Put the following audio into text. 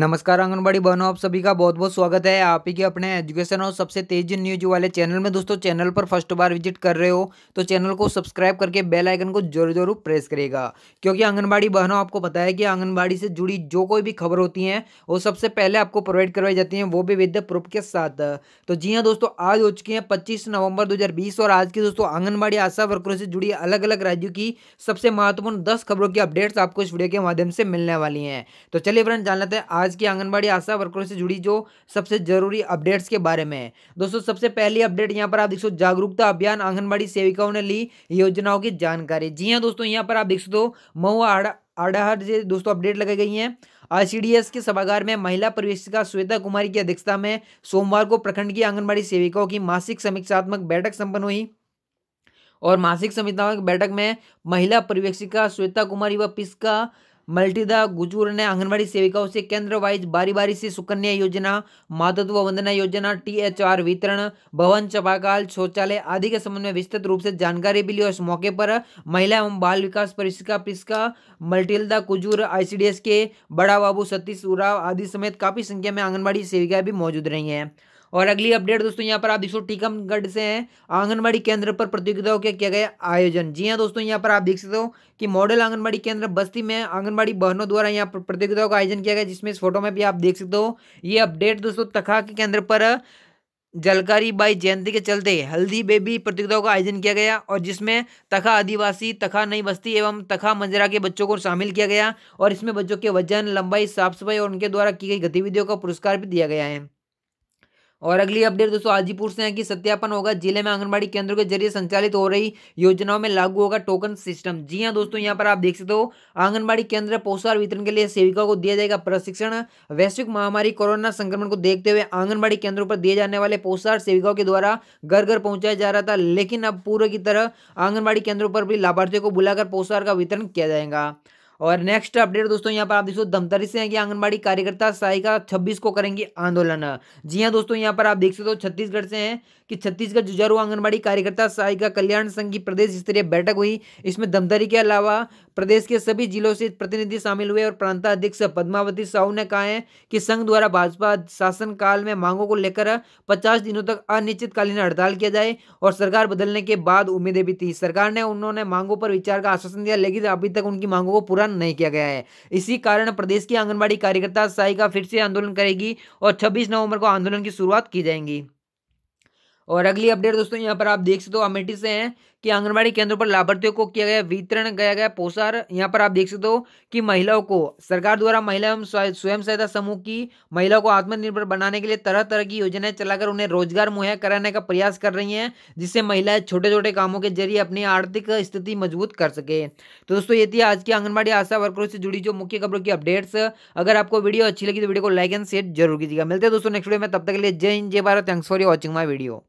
नमस्कार आंगनबाड़ी बहनों आप सभी का बहुत बहुत स्वागत है आप ही के अपने एजुकेशन और सबसे तेज न्यूज वाले चैनल में दोस्तों चैनल पर फर्स्ट बार विजिट कर रहे हो तो चैनल को सब्सक्राइब करके बेल आइकन को जरूर जरूर प्रेस करेगा क्योंकि आंगनबाड़ी बहनों आपको पता है कि आंगनबाड़ी से जुड़ी जो कोई भी खबर होती है वो सबसे पहले आपको प्रोवाइड करवाई जाती है वो भी विद प्रूफ के साथ तो जी हाँ दोस्तों आज हो चुकी है पच्चीस नवंबर दो और आज की दोस्तों आंगनबाड़ी आशा वर्करों से जुड़ी अलग अलग राज्यों की सबसे महत्वपूर्ण दस खबरों की अपडेट्स आपको इस वीडियो के माध्यम से मिलने वाली है तो चलिए फ्रेंड जान लेते हैं आज की आंगनबाड़ी आशा वर्करों से जुड़ी जो सबसे जरूरी अपडेट्स के बारे में है दोस्तों सबसे पहली अपडेट यहाँ पर आप देख सो जागरूकता अभियान आंगनबाड़ी सेविकाओं ने ली योजनाओं की जानकारी जी हाँ दोस्तों यहाँ पर आप देख सो मऊ महुआ आडाहर से दोस्तों अपडेट लगाई गई है आरसीडीएस के सभागार में महिला प्रवेशिका श्वेता कुमारी की अध्यक्षता में सोमवार को प्रखंड की आंगनबाड़ी सेविकाओं की मासिक समीक्षात्मक बैठक संपन्न हुई और मासिक समीक्षात्मक बैठक में महिला पर्यवेक्षिका श्वेता कुमारी व पिस्का मल्टीदा गुजूर ने आंगनबाड़ी सेविकाओं से केंद्र वाइज बारी बारी से सुकन्या योजना मातृत्व वंदना योजना टीएचआर वितरण भवन चपाकाल शौचालय आदि के संबंध में विस्तृत रूप से जानकारी भी ली और इस मौके पर महिला एवं बाल विकास परिषद पिस्का मल्टीदा कुजूर आईसीडीएस के बड़ा बाबू सतीश उराव आदि समेत काफी संख्या में आंगनबाड़ी सेविकाएं भी मौजूद रही हैं और अगली अपडेट दोस्तों यहाँ पर आप देख सकते टीकमगढ़ से हैं आंगनबाड़ी केंद्र पर प्रतियोगिताओं के किया गया आयोजन जी हाँ दोस्तों यहाँ पर आप देख सकते हो कि मॉडल आंगनबाड़ी केंद्र बस्ती में आंगनबाड़ी बहनों द्वारा यहाँ पर प्रतियोगिताओं का आयोजन किया गया जिसमें इस फोटो में भी आप देख सकते हो ये अपडेट दोस्तों तखा के केंद्र पर जलकारी बाई जयंती के चलते हल्दी बेबी प्रतियोगिताओं का आयोजन किया गया और जिसमें तखा आदिवासी तखा नई बस्ती एवं तखा मंजरा के बच्चों को शामिल किया गया और इसमें बच्चों के वजन लंबाई साफ सफाई और उनके द्वारा की गई गतिविधियों का पुरस्कार भी दिया गया है और अगली अपडेट दोस्तों हाजीपुर से है कि सत्यापन होगा जिले में आंगनबाड़ी केंद्रों के जरिए संचालित हो रही योजनाओं में लागू होगा टोकन सिस्टम जी हाँ दोस्तों यहाँ पर आप देख सकते हो आंगनबाड़ी केंद्र पोषाहार वितरण के लिए सेविका को दिया जाएगा प्रशिक्षण वैश्विक महामारी कोरोना संक्रमण को देखते हुए आंगनबाड़ी केंद्रों पर दिए जाने वाले पोषाहार सेविकाओं के द्वारा घर घर पहुंचाया जा रहा था लेकिन अब पूर्व की तरह आंगनबाड़ी केंद्रों पर भी लाभार्थियों को बुलाकर पोषाहार का वितरण किया जाएगा और नेक्स्ट अपडेट दोस्तों यहाँ पर आप देखो धमतरी से हैं आंगनबाड़ी कार्यकर्ता सहायिका छब्बीस को करेंगी आंदोलन जी हाँ दोस्तों यहाँ पर आप देख सकते हो छत्तीसगढ़ से हैं कि छत्तीसगढ़ जुजारू आंगनबाड़ी कार्यकर्ता सहायिका कल्याण संघ की प्रदेश स्तरीय बैठक हुई इसमें धमतरी के अलावा प्रदेश के सभी जिलों से प्रतिनिधि शामिल हुए और प्रांताध्यक्ष पद्मावती साहू ने कहा है कि संघ द्वारा भाजपा शासन काल में मांगों को लेकर 50 दिनों तक अनिश्चितकालीन हड़ताल किया जाए और सरकार बदलने के बाद उम्मीदें भी थी सरकार ने उन्होंने मांगों पर विचार का आश्वासन दिया लेकिन अभी तक उनकी मांगों को पूरा समर्थन नहीं किया गया है इसी कारण प्रदेश की आंगनबाड़ी कार्यकर्ता सहायिका फिर से आंदोलन करेगी और छब्बीस नवंबर को आंदोलन की शुरुआत की जाएगी और अगली अपडेट दोस्तों यहाँ पर आप देख सकते हो अमेठी से हैं कि आंगनबाड़ी केंद्रों पर लाभार्थियों को किया गया वितरण किया गया पोषार यहाँ पर आप देख सकते हो कि महिलाओं को सरकार द्वारा महिला एवं स्वयं सहायता समूह की महिलाओं को आत्मनिर्भर बनाने के लिए तरह तरह की योजनाएं चलाकर उन्हें रोजगार मुहैया कराने का प्रयास कर रही है जिससे महिलाएं छोटे छोटे कामों के जरिए अपनी आर्थिक स्थिति मजबूत कर सके तो दोस्तों ये थी आज की आंगनबाड़ी आशा वर्करों से जुड़ी जो मुख्य खबरों की अपडेट्स अगर आपको वीडियो अच्छी लगी तो वीडियो को लाइक एंड शेयर जरूर कीजिएगा मिलते हैं दोस्तों नेक्स्ट वीडियो में तब तक के लिए जय हिंद जय Bharat thanks for watching my video